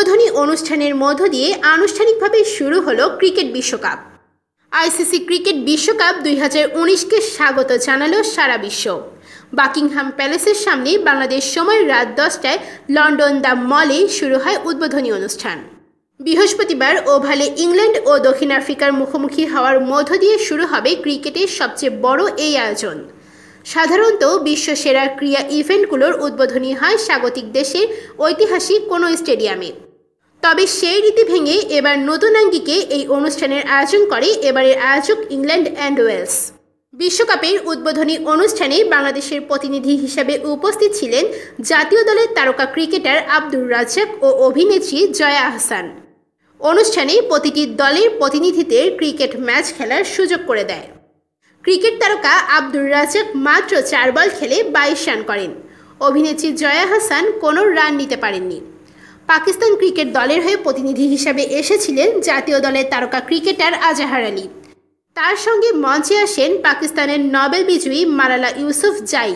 উদ্বোধনী অনুষ্ঠানের মধ্য দিয়ে আনুষ্ঠানিকভাবে শুরু হলো ক্রিকেট বিশ্বকাপ আইসিসি ক্রিকেট বিশ্বকাপ দুই হাজার উনিশকে স্বাগত জানালো সারা বিশ্ব বাকিংহাম প্যালেসের সামনে বাংলাদেশ সময় রাত দশটায় লন্ডন দ্য মলে শুরু হয় উদ্বোধনী অনুষ্ঠান বৃহস্পতিবার ওভালে ইংল্যান্ড ও দক্ষিণ আফ্রিকার মুখোমুখি হওয়ার মধ্য দিয়ে শুরু হবে ক্রিকেটের সবচেয়ে বড় এই আয়োজন সাধারণত বিশ্ব সেরা ক্রীড়া ইভেন্টগুলোর উদ্বোধনী হয় স্বাগতিক দেশের ঐতিহাসিক কোনো স্টেডিয়ামে তবে সেই রীতি ভেঙে এবার নতুন আঙ্গিকে এই অনুষ্ঠানের আয়োজন করে এবারের আয়োজক ইংল্যান্ড অ্যান্ড ওয়েলস বিশ্বকাপের উদ্বোধনী অনুষ্ঠানে বাংলাদেশের প্রতিনিধি হিসাবে উপস্থিত ছিলেন জাতীয় দলের তারকা ক্রিকেটার আব্দুর রাজ্জাক ও অভিনেত্রী জয়া আহসান অনুষ্ঠানে প্রতিটি দলের প্রতিনিধিদের ক্রিকেট ম্যাচ খেলার সুযোগ করে দেয় ক্রিকেট তারকা আব্দুর রাজ্জাক মাত্র চার বল খেলে বাইশ রান করেন অভিনেত্রী জয়া হাসান কোনো রান নিতে পারেননি পাকিস্তান ক্রিকেট দলের হয়ে প্রতিনিধি হিসাবে এসেছিলেন জাতীয় দলের তারকা ক্রিকেটার আজাহার আলী তার সঙ্গে মঞ্চে আসেন পাকিস্তানের নবেল বিজয়ী মালালা ইউসুফ জাই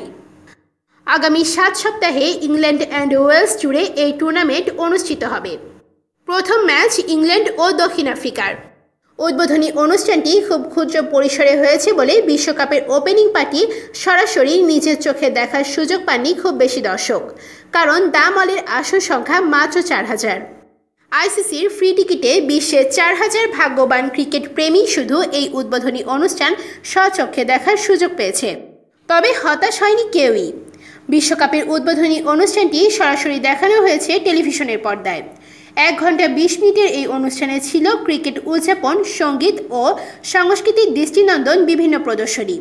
আগামী সাত সপ্তাহে ইংল্যান্ড অ্যান্ড ওয়েলস জুড়ে এই টুর্নামেন্ট অনুষ্ঠিত হবে প্রথম ম্যাচ ইংল্যান্ড ও দক্ষিণ আফ্রিকার উদ্বোধনী অনুষ্ঠানটি খুব ক্ষুদ্র পরিসরে হয়েছে বলে বিশ্বকাপের ওপেনিং পার্টি সরাসরি নিজের চোখে দেখার সুযোগ পাননি খুব বেশি দর্শক কারণ দামলের আসন সংখ্যা মাত্র চার হাজার আইসিসির ফ্রি টিকিটে বিশ্বের চার হাজার ভাগ্যবান ক্রিকেট প্রেমী শুধু এই উদ্বোধনী অনুষ্ঠান স্বচক্ষে দেখার সুযোগ পেয়েছে তবে হতাশ হয়নি কেউই বিশ্বকাপের উদ্বোধনী অনুষ্ঠানটি সরাসরি দেখানো হয়েছে টেলিভিশনের পর্দায় এক ঘন্টা বিশ মিনিটের এই অনুষ্ঠানে ছিল ক্রিকেট উদযাপন সঙ্গীত ও সাংস্কৃতিক দৃষ্টিনন্দন বিভিন্ন প্রদর্শনী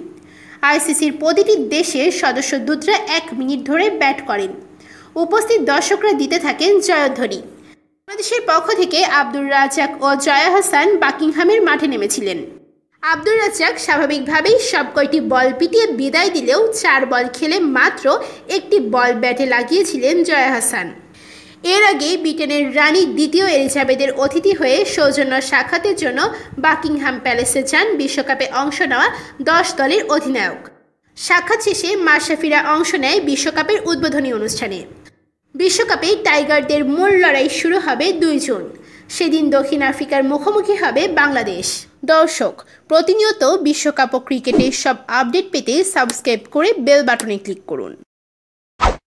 আইসিসির প্রতিটি দেশের সদস্য দূতরা এক মিনিট ধরে ব্যাট করেন উপস্থিত দর্শকরা দিতে থাকেন জয়ধ্বনি বাংলাদেশের পক্ষ থেকে আব্দুর রাজাক ও জয়া হাসান বাকিংহামের মাঠে নেমেছিলেন আব্দুর রাজাক স্বাভাবিকভাবেই সব কয়টি বল পিটিয়ে বিদায় দিলেও চার বল খেলে মাত্র একটি বল ব্যাটে লাগিয়েছিলেন জয়া হাসান এর আগে ব্রিটেনের রানী দ্বিতীয় এলিজাবেথের অতিথি হয়ে সৌজন্য সাক্ষাতের জন্য বাকিংহাম প্যালেসে যান বিশ্বকাপে অংশ নেওয়া দশ দলের অধিনায়ক সাক্ষাৎ শেষে মাশরাফিরা অংশ নেয় বিশ্বকাপের উদ্বোধনী অনুষ্ঠানে বিশ্বকাপে টাইগারদের মূল লড়াই শুরু হবে দুই জুন সেদিন দক্ষিণ আফ্রিকার মুখোমুখি হবে বাংলাদেশ দর্শক প্রতিনিয়ত বিশ্বকাপ ও ক্রিকেটের সব আপডেট পেতে সাবস্ক্রাইব করে বেল বাটনে ক্লিক করুন